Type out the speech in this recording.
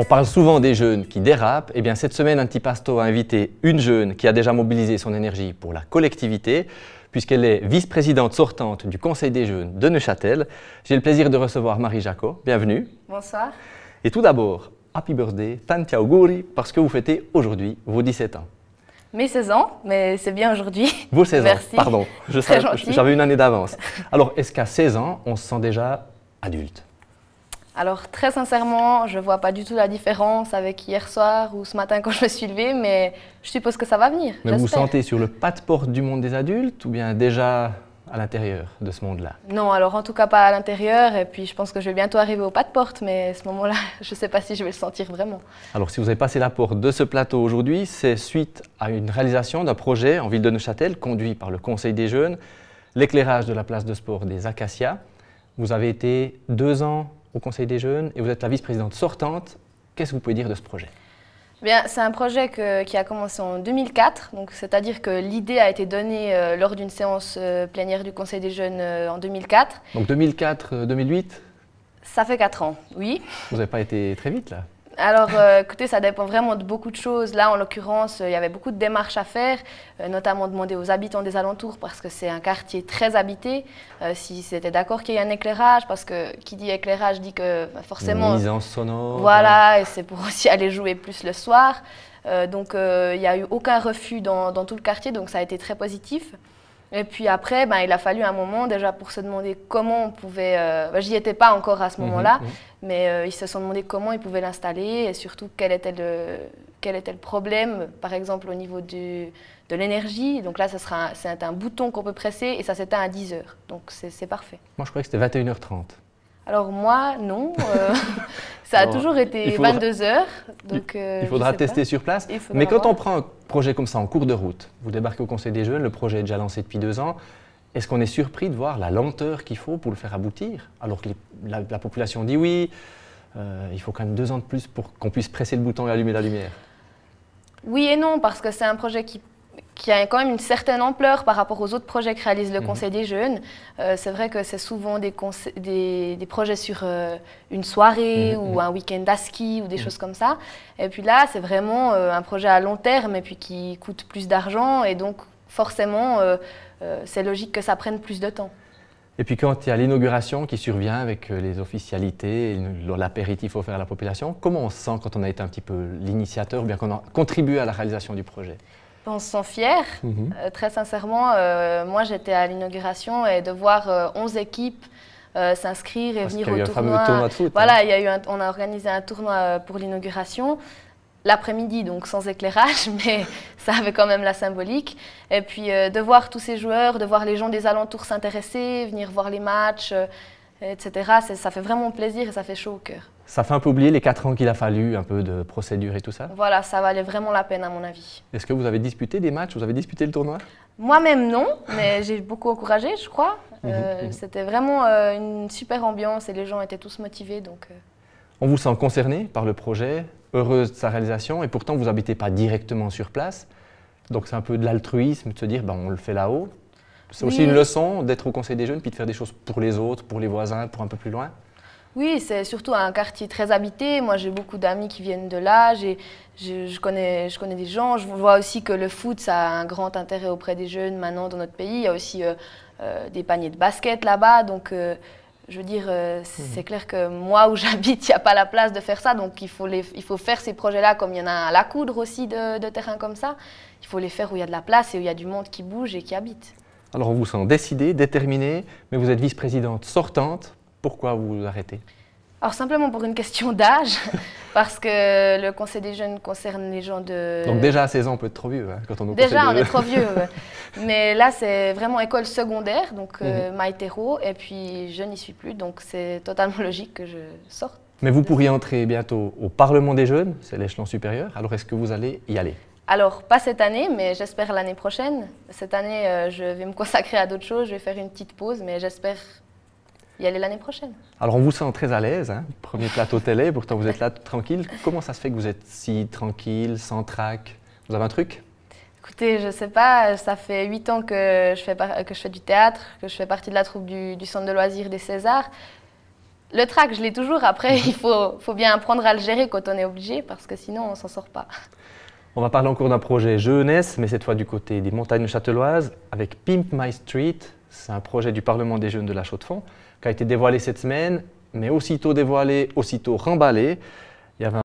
On parle souvent des jeunes qui dérapent. Eh bien, cette semaine, Antipasto a invité une jeune qui a déjà mobilisé son énergie pour la collectivité, puisqu'elle est vice-présidente sortante du Conseil des jeunes de Neuchâtel. J'ai le plaisir de recevoir Marie Jacot. Bienvenue. Bonsoir. Et tout d'abord, happy birthday, tanti auguri, parce que vous fêtez aujourd'hui vos 17 ans. Mes 16 ans, mais c'est bien aujourd'hui. Vos 16 Merci. ans, pardon. J'avais une année d'avance. Alors, est-ce qu'à 16 ans, on se sent déjà adulte alors très sincèrement, je ne vois pas du tout la différence avec hier soir ou ce matin quand je me suis levée, mais je suppose que ça va venir. Mais vous vous sentez sur le pas de porte du monde des adultes ou bien déjà à l'intérieur de ce monde-là Non, alors en tout cas pas à l'intérieur, et puis je pense que je vais bientôt arriver au pas de porte, mais à ce moment-là, je ne sais pas si je vais le sentir vraiment. Alors si vous avez passé la porte de ce plateau aujourd'hui, c'est suite à une réalisation d'un projet en ville de Neuchâtel conduit par le Conseil des jeunes, l'éclairage de la place de sport des Acacias. Vous avez été deux ans au Conseil des jeunes et vous êtes la vice-présidente sortante. Qu'est-ce que vous pouvez dire de ce projet eh c'est un projet qui a commencé en 2004, c'est-à-dire que l'idée a été donnée euh, lors d'une séance euh, plénière du Conseil des jeunes euh, en 2004. Donc 2004-2008 Ça fait 4 ans, oui. Vous n'avez pas été très vite là alors, euh, écoutez, ça dépend vraiment de beaucoup de choses. Là, en l'occurrence, euh, il y avait beaucoup de démarches à faire, euh, notamment demander aux habitants des alentours, parce que c'est un quartier très habité, si c'était d'accord qu'il y ait un éclairage, parce que qui dit éclairage dit que bah, forcément... Voilà, et c'est pour aussi aller jouer plus le soir. donc, il n'y a eu aucun refus dans, tout le quartier, donc ça a été très positif. Et puis après, ben, il a fallu un moment déjà pour se demander comment on pouvait. Euh, ben, j'y étais pas encore à ce mhm, moment-là, mhm. mais euh, ils se sont demandé comment ils pouvaient l'installer et surtout quel était le, quel était le problème, par exemple au niveau du, de l'énergie. Donc là, c'est un, bouton qu'on peut presser et ça s'éteint à 10 heures. Donc c'est parfait. Moi, je croyais que c'était 21h30. Alors moi, non. Euh, ça a toujours été 22 heures. il euh, faudra tester sur place. Mais quand on prend un projet comme ça en cours de route, vous débarquez au Conseil des jeunes, le projet est déjà lancé depuis deux ans. Est-ce qu'on est surpris de voir la lenteur qu'il faut pour le faire aboutir Alors que la, population dit oui, euh, il faut quand même deux ans de plus pour qu'on puisse presser le bouton et allumer la lumière. Oui et non, parce que c'est un projet qui qui a quand même une certaine ampleur par rapport aux autres projets que réalise le mhm. Conseil des jeunes. Euh, c'est vrai que c'est souvent des, projets sur euh, une soirée mhm, ou mhm. un week-end à ski ou des choses comme ça. Et puis là, c'est vraiment euh, un projet à long terme et puis qui coûte plus d'argent et donc forcément, c'est logique que ça prenne plus de temps. Et puis quand il y a l'inauguration qui survient avec les officialités, l'apéritif offert à la population, comment on se sent quand on a été un petit peu l'initiateur ou bien qu'on a contribué à la réalisation du projet on se sent fier. Mhm. Euh, très sincèrement, euh, moi j'étais à l'inauguration et de voir 11 euh, équipes s'inscrire et ah, venir au tournoi. Hein. voilà, il y a eu on a organisé un tournoi pour l'inauguration l'après-midi, donc sans éclairage, mais ça avait quand même la symbolique. Et puis de voir tous ces joueurs, de voir les gens des alentours s'intéresser, venir voir les matchs etc. Ça fait vraiment plaisir et ça fait chaud au cœur. Ça fait un peu oublier les quatre ans qu'il a fallu, un peu de procédure et tout ça Voilà, ça valait vraiment la peine à mon avis. Est-ce que vous avez disputé des matchs Vous avez disputé le tournoi Moi-même non, mais j'ai beaucoup encouragé, je crois. Mhm, euh, mhm. C'était vraiment euh, une super ambiance et les gens étaient tous motivés. Donc, euh. On vous sent concerné par le projet, heureuse de sa réalisation, et pourtant vous n'habitez pas directement sur place. Donc c'est un peu de l'altruisme de se dire, ben, on le fait là-haut, c'est aussi une leçon d'être au Conseil des jeunes, puis de faire des choses pour les autres, pour les voisins, pour un peu plus loin. Oui, c'est surtout un quartier très habité. Moi, j'ai beaucoup d'amis qui viennent de là. Je, je, connais, des gens. Je vois aussi que le foot, ça a un grand intérêt auprès des jeunes maintenant dans notre pays. Il y a aussi euh, euh, des paniers de basket là-bas. Donc, euh, je veux dire, mhm. c'est clair que moi, où j'habite, il n'y a pas la place de faire ça. Donc, il faut, faire ces projets-là, comme il y en a à la coudre aussi de, de terrains comme ça. Il faut les faire où il y a de la place et où il y a du monde qui bouge et qui habite. Alors vous sent décidé, déterminé, mais vous êtes vice-présidente sortante. Pourquoi vous, vous arrêtez alors simplement pour une question d'âge, parce que le conseil des jeunes concerne les gens de... Donc déjà à 16 ans, on peut être trop vieux. Hein, quand on déjà, on est trop vieux. Mais là, c'est vraiment école secondaire, donc mm et puis je n'y suis plus, donc c'est totalement logique que je sorte. Mais vous pourriez entrer bientôt au Parlement des jeunes, c'est l'échelon supérieur, alors est-ce que vous allez y aller alors, pas cette année, mais j'espère l'année prochaine. Cette année, euh, je vais me consacrer à d'autres choses, je vais faire une petite pause, mais j'espère y aller l'année prochaine. Alors, on vous sent très à l'aise, hein? premier plateau télé, pourtant vous êtes là tranquille. Comment ça se fait que vous êtes si tranquille, sans trac Vous avez un truc Écoutez, je ne sais pas, ça fait huit ans que je, fais du théâtre, que je fais partie de la troupe du, centre de loisirs des Césars. Le trac, je l'ai toujours. Après, il faut, faut bien apprendre à le gérer quand on est obligé, parce que sinon, on s'en sort pas. On va parler encore d'un projet jeunesse, mais cette fois du côté des montagnes châteloises, avec Pimp My Street. C'est un projet du Parlement des jeunes de la Chaux-de-Fonds qui a été dévoilé cette semaine, mais aussitôt dévoilé, aussitôt remballé.